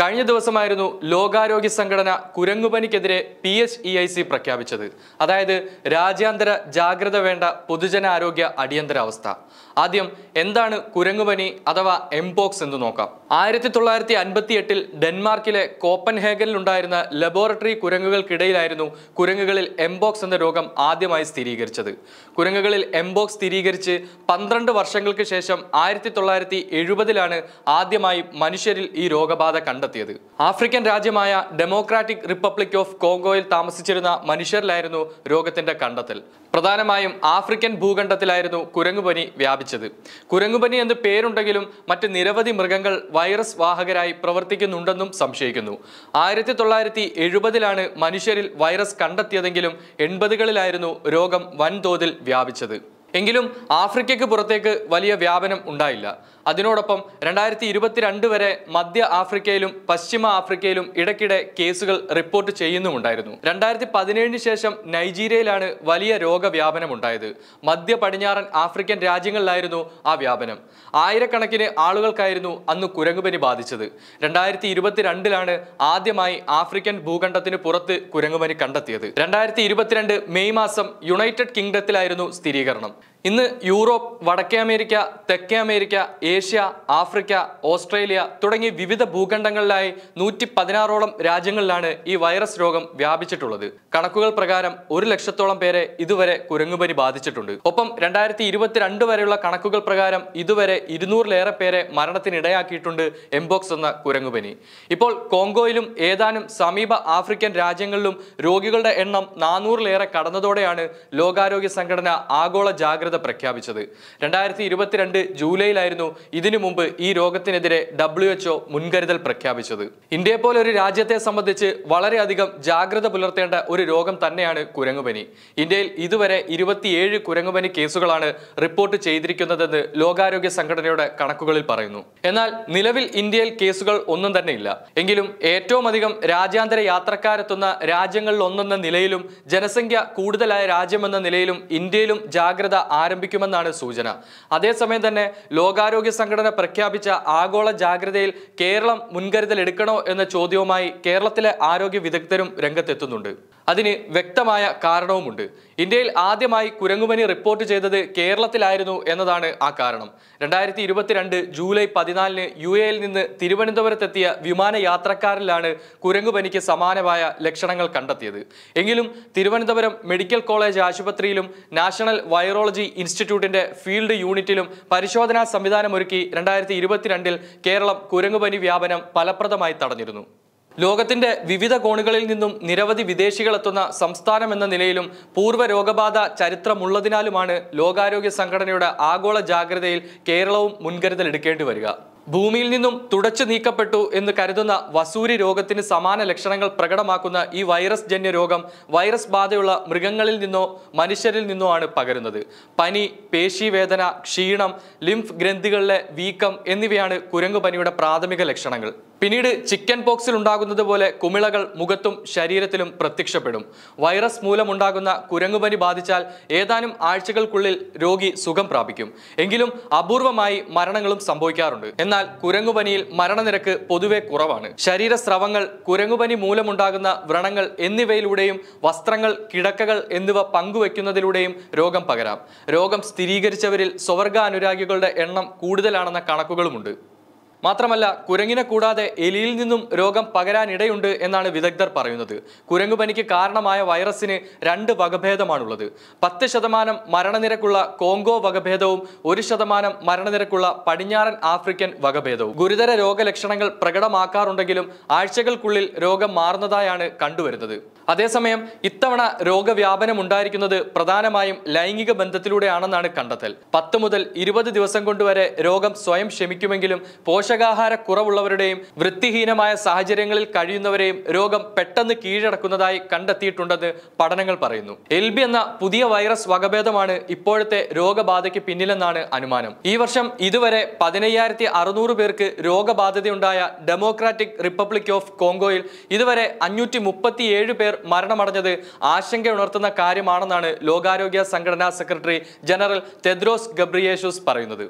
കഴിഞ്ഞ ദിവസമായിരുന്നു ലോകാരോഗ്യ സംഘടന കുരങ്ങുപനിക്കെതിരെ P H E I C പ്രഖ്യാപിച്ചത് അതായത് രാജ്യാന്തര ജാഗ്രത വേണ്ട പൊതുജനാരോഗ്യ അടിയന്തരാവസ്ഥ ആദ്യം എന്താണ് കുരങ്ങുപനി അഥവാ എംപോക്സ് എന്ന് നോക്കാം ആയിരത്തി തൊള്ളായിരത്തി അൻപത്തി എട്ടിൽ ഡെൻമാർക്കിലെ കോപ്പൻഹേഗനിലുണ്ടായിരുന്ന ലബോറട്ടറി കുരങ്ങുകൾക്കിടയിലായിരുന്നു കുരങ്ങുകളിൽ എംബോക്സ് എന്ന രോഗം ആദ്യമായി സ്ഥിരീകരിച്ചത് കുരങ്ങുകളിൽ എംബോക്സ് സ്ഥിരീകരിച്ച് പന്ത്രണ്ട് വർഷങ്ങൾക്ക് ശേഷം ആയിരത്തി തൊള്ളായിരത്തി എഴുപതിലാണ് ആദ്യമായി മനുഷ്യരിൽ ഈ രോഗബാധ കണ്ടത് കണ്ടെത്തിയത് ആഫ്രിക്കൻ രാജ്യമായ ഡെമോക്രാറ്റിക് റിപ്പബ്ലിക് ഓഫ് കോങ്കോയിൽ താമസിച്ചിരുന്ന മനുഷ്യരിലായിരുന്നു രോഗത്തിന്റെ കണ്ടെത്തൽ പ്രധാനമായും ആഫ്രിക്കൻ ഭൂഖണ്ഡത്തിലായിരുന്നു കുരങ്ങുപനി വ്യാപിച്ചത് കുരങ്ങുപനി എന്ന് പേരുണ്ടെങ്കിലും മറ്റ് നിരവധി മൃഗങ്ങൾ വൈറസ് വാഹകരായി പ്രവർത്തിക്കുന്നുണ്ടെന്നും സംശയിക്കുന്നു ആയിരത്തി തൊള്ളായിരത്തി എഴുപതിലാണ് മനുഷ്യരിൽ വൈറസ് കണ്ടെത്തിയതെങ്കിലും എൺപതുകളിലായിരുന്നു രോഗം വൻതോതിൽ വ്യാപിച്ചത് എങ്കിലും ആഫ്രിക്കയ്ക്ക് പുറത്തേക്ക് വലിയ വ്യാപനം ഉണ്ടായില്ല അതിനോടൊപ്പം രണ്ടായിരത്തി ഇരുപത്തിരണ്ട് വരെ മധ്യ ആഫ്രിക്കയിലും പശ്ചിമ ആഫ്രിക്കയിലും ഇടയ്ക്കിടെ കേസുകൾ റിപ്പോർട്ട് ചെയ്യുന്നുമുണ്ടായിരുന്നു രണ്ടായിരത്തി പതിനേഴിന് ശേഷം നൈജീരിയയിലാണ് വലിയ രോഗവ്യാപനം ഉണ്ടായത് മധ്യ പടിഞ്ഞാറൻ ആഫ്രിക്കൻ രാജ്യങ്ങളിലായിരുന്നു ആ വ്യാപനം ആയിരക്കണക്കിന് ആളുകൾക്കായിരുന്നു അന്ന് കുരങ്ങുപനി ബാധിച്ചത് രണ്ടായിരത്തി ഇരുപത്തിരണ്ടിലാണ് ആദ്യമായി ആഫ്രിക്കൻ ഭൂഖണ്ഡത്തിന് പുറത്ത് കുരങ്ങുപനി കണ്ടെത്തിയത് രണ്ടായിരത്തി ഇരുപത്തിരണ്ട് മെയ് മാസം യുണൈറ്റഡ് കിങ്ഡത്തിലായിരുന്നു സ്ഥിരീകരണം ഇന്ന് യൂറോപ്പ് വടക്കേ അമേരിക്ക തെക്കേ അമേരിക്ക ഏഷ്യ ആഫ്രിക്ക ഓസ്ട്രേലിയ തുടങ്ങി വിവിധ ഭൂഖണ്ഡങ്ങളിലായി നൂറ്റി പതിനാറോളം രാജ്യങ്ങളിലാണ് ഈ വൈറസ് രോഗം വ്യാപിച്ചിട്ടുള്ളത് കണക്കുകൾ പ്രകാരം ഒരു ലക്ഷത്തോളം പേരെ ഇതുവരെ കുരങ്ങുപനി ബാധിച്ചിട്ടുണ്ട് ഒപ്പം രണ്ടായിരത്തി ഇരുപത്തിരണ്ട് വരെയുള്ള കണക്കുകൾ പ്രകാരം ഇതുവരെ ഇരുന്നൂറിലേറെ പേരെ മരണത്തിനിടയാക്കിയിട്ടുണ്ട് എംബോക്സ് എന്ന കുരങ്ങുപനി ഇപ്പോൾ കോങ്കോയിലും ഏതാനും സമീപ ആഫ്രിക്കൻ രാജ്യങ്ങളിലും രോഗികളുടെ എണ്ണം നാനൂറിലേറെ കടന്നതോടെയാണ് ലോകാരോഗ്യ സംഘടന ആഗോള ജാഗ്രത സന്നദ്ധത പ്രഖ്യാപിച്ചത് രണ്ടായിരത്തി ഇരുപത്തിരണ്ട് ജൂലൈയിലായിരുന്നു ഇതിനു മുമ്പ് ഈ രോഗത്തിനെതിരെ ഡബ്ല്യു എച്ച്ഒ മുൻകരുതൽ പ്രഖ്യാപിച്ചത് ഇന്ത്യയെ പോലെ ഒരു രാജ്യത്തെ സംബന്ധിച്ച് വളരെയധികം ജാഗ്രത പുലർത്തേണ്ട ഒരു രോഗം തന്നെയാണ് കുരങ്ങുപനി ഇന്ത്യയിൽ ഇതുവരെ ഇരുപത്തിയേഴ് കുരങ്ങുപനി കേസുകളാണ് റിപ്പോർട്ട് ചെയ്തിരിക്കുന്നതെന്ന് ലോകാരോഗ്യ സംഘടനയുടെ കണക്കുകളിൽ പറയുന്നു എന്നാൽ നിലവിൽ ഇന്ത്യയിൽ കേസുകൾ ഒന്നും തന്നെ ഇല്ല എങ്കിലും ഏറ്റവും അധികം രാജ്യാന്തര യാത്രക്കാരെത്തുന്ന രാജ്യങ്ങളിലൊന്നെന്ന ഒന്നെന്ന നിലയിലും ജനസംഖ്യ കൂടുതലായ രാജ്യമെന്ന നിലയിലും ഇന്ത്യയിലും ജാഗ്രത ആരംഭിക്കുമെന്നാണ് സൂചന അതേസമയം തന്നെ ലോകാരോഗ്യ സംഘടന പ്രഖ്യാപിച്ച ആഗോള ജാഗ്രതയിൽ കേരളം മുൻകരുതൽ എടുക്കണോ എന്ന ചോദ്യവുമായി കേരളത്തിലെ ആരോഗ്യ വിദഗ്ധരും രംഗത്തെത്തുന്നുണ്ട് അതിന് വ്യക്തമായ കാരണവുമുണ്ട് ഇന്ത്യയിൽ ആദ്യമായി കുരങ്ങുപനി റിപ്പോർട്ട് ചെയ്തത് കേരളത്തിലായിരുന്നു എന്നതാണ് ആ കാരണം രണ്ടായിരത്തി ഇരുപത്തിരണ്ട് ജൂലൈ പതിനാലിന് യു എയിൽ നിന്ന് തിരുവനന്തപുരത്തെത്തിയ വിമാന യാത്രക്കാരിലാണ് കുരങ്ങുപനിക്ക് സമാനമായ ലക്ഷണങ്ങൾ കണ്ടെത്തിയത് എങ്കിലും തിരുവനന്തപുരം മെഡിക്കൽ കോളേജ് ആശുപത്രിയിലും നാഷണൽ വൈറോളജി ഇൻസ്റ്റിറ്റ്യൂട്ടിന്റെ ഫീൽഡ് യൂണിറ്റിലും പരിശോധനാ സംവിധാനമൊരുക്കി രണ്ടായിരത്തി ഇരുപത്തിരണ്ടിൽ കേരളം കുരങ്ങുപനി വ്യാപനം ഫലപ്രദമായി തടഞ്ഞിരുന്നു ലോകത്തിന്റെ വിവിധ കോണുകളിൽ നിന്നും നിരവധി വിദേശികളെത്തുന്ന സംസ്ഥാനം എന്ന നിലയിലും പൂർവ്വ രോഗബാധ ചരിത്രമുള്ളതിനാലുമാണ് ലോകാരോഗ്യ സംഘടനയുടെ ആഗോള ജാഗ്രതയിൽ കേരളവും മുൻകരുതൽ എടുക്കേണ്ടി വരിക ഭൂമിയിൽ നിന്നും തുടച്ചു നീക്കപ്പെട്ടു എന്ന് കരുതുന്ന വസൂരി രോഗത്തിന് സമാന ലക്ഷണങ്ങൾ പ്രകടമാക്കുന്ന ഈ വൈറസ് ജന്യ രോഗം വൈറസ് ബാധയുള്ള മൃഗങ്ങളിൽ നിന്നോ മനുഷ്യരിൽ നിന്നോ ആണ് പകരുന്നത് പനി പേശീവേദന ക്ഷീണം ലിംഫ് ഗ്രന്ഥികളിലെ വീക്കം എന്നിവയാണ് കുരങ്ങുപനിയുടെ പ്രാഥമിക ലക്ഷണങ്ങൾ പിന്നീട് ചിക്കൻ പോക്സിൽ ഉണ്ടാകുന്നത് പോലെ കുമിളകൾ മുഖത്തും ശരീരത്തിലും പ്രത്യക്ഷപ്പെടും വൈറസ് മൂലമുണ്ടാകുന്ന കുരങ്ങുപനി ബാധിച്ചാൽ ഏതാനും ആഴ്ചകൾക്കുള്ളിൽ രോഗി സുഖം പ്രാപിക്കും എങ്കിലും അപൂർവമായി മരണങ്ങളും സംഭവിക്കാറുണ്ട് എന്നാൽ കുരങ്ങുപനിയിൽ മരണനിരക്ക് പൊതുവെ കുറവാണ് ശരീരസ്രവങ്ങൾ കുരങ്ങുപനി മൂലമുണ്ടാകുന്ന വ്രണങ്ങൾ എന്നിവയിലൂടെയും വസ്ത്രങ്ങൾ കിടക്കകൾ എന്നിവ പങ്കുവെക്കുന്നതിലൂടെയും രോഗം പകരാം രോഗം സ്ഥിരീകരിച്ചവരിൽ സ്വർഗ്ഗാനുരാഗികളുടെ അനുരാഗികളുടെ എണ്ണം കൂടുതലാണെന്ന കണക്കുകളുമുണ്ട് മാത്രമല്ല കുരങ്ങിനെ കൂടാതെ എലിയിൽ നിന്നും രോഗം പകരാനിടയുണ്ട് എന്നാണ് വിദഗ്ധർ പറയുന്നത് കുരങ്ങുപനിക്ക് കാരണമായ വൈറസിന് രണ്ട് വകഭേദമാണുള്ളത് പത്ത് ശതമാനം മരണനിരക്കുള്ള കോങ്കോ വകഭേദവും ഒരു ശതമാനം മരണനിരക്കുള്ള പടിഞ്ഞാറൻ ആഫ്രിക്കൻ വകഭേദവും ഗുരുതര രോഗലക്ഷണങ്ങൾ പ്രകടമാക്കാറുണ്ടെങ്കിലും ആഴ്ചകൾക്കുള്ളിൽ രോഗം മാറുന്നതായാണ് കണ്ടുവരുന്നത് അതേസമയം ഇത്തവണ രോഗവ്യാപനം ഉണ്ടായിരിക്കുന്നത് പ്രധാനമായും ലൈംഗിക ബന്ധത്തിലൂടെയാണെന്നാണ് കണ്ടെത്തൽ പത്ത് മുതൽ ഇരുപത് ദിവസം കൊണ്ടുവരെ രോഗം സ്വയം ക്ഷമിക്കുമെങ്കിലും പോഷക പോഷകാഹാര കുറവുള്ളവരുടെയും വൃത്തിഹീനമായ സാഹചര്യങ്ങളിൽ കഴിയുന്നവരെയും രോഗം പെട്ടെന്ന് കീഴടക്കുന്നതായി കണ്ടെത്തിയിട്ടുണ്ടെന്ന് പഠനങ്ങൾ പറയുന്നു എൽബി എന്ന പുതിയ വൈറസ് വകഭേദമാണ് ഇപ്പോഴത്തെ രോഗബാധയ്ക്ക് പിന്നിലെന്നാണ് അനുമാനം ഈ വർഷം ഇതുവരെ പതിനയ്യായിരത്തി അറുന്നൂറ് പേർക്ക് രോഗബാധിതയുണ്ടായ ഡെമോക്രാറ്റിക് റിപ്പബ്ലിക് ഓഫ് കോങ്കോയിൽ ഇതുവരെ അഞ്ഞൂറ്റി മുപ്പത്തിയേഴ് പേർ മരണമടഞ്ഞത് ഉണർത്തുന്ന കാര്യമാണെന്നാണ് ലോകാരോഗ്യ സംഘടനാ സെക്രട്ടറി ജനറൽ തെദ്രോസ് ഗബ്രിയേഷൂസ് പറയുന്നത്